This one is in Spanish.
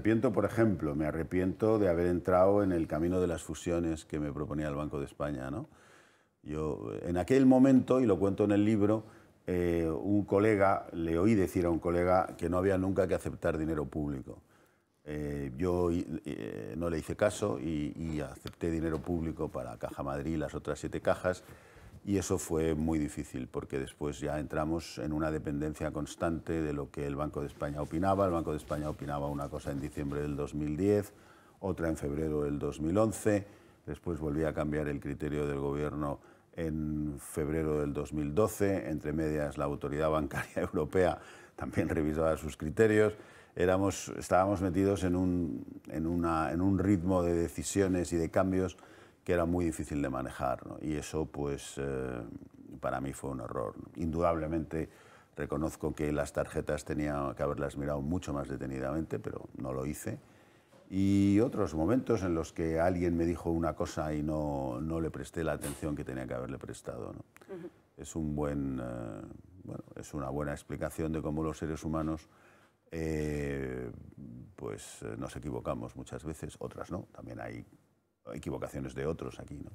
arrepiento, por ejemplo, me arrepiento de haber entrado en el camino de las fusiones que me proponía el Banco de España. Yo, eh, en aquel momento, y lo cuento en el libro, eh, un colega, le oí decir a un colega que no había nunca que aceptar dinero público. Eh, yo no le hice caso y acepté dinero público para Caja Madrid y las otras siete cajas. Y eso fue muy difícil porque después ya entramos en una dependencia constante de lo que el Banco de España opinaba. El Banco de España opinaba una cosa en diciembre del 2010, otra en febrero del 2011. Después volvía a cambiar el criterio del gobierno en febrero del 2012. Entre medias, la Autoridad Bancaria Europea también revisaba sus criterios. estábamos metidos en un ritmo de decisiones y de cambios que era muy difícil de manejar. Y eso, pues, eh, para mí fue un error. Indudablemente, reconozco que las tarjetas tenía que haberlas mirado mucho más detenidamente, pero no lo hice. Y otros momentos en los que alguien me dijo una cosa y no, le presté la atención que tenía que haberle prestado. es, un buen, eh, bueno, es una buena explicación de cómo los seres humanos eh, pues, nos equivocamos muchas veces, otras no. También hay equivocaciones de otros aquí, ¿no?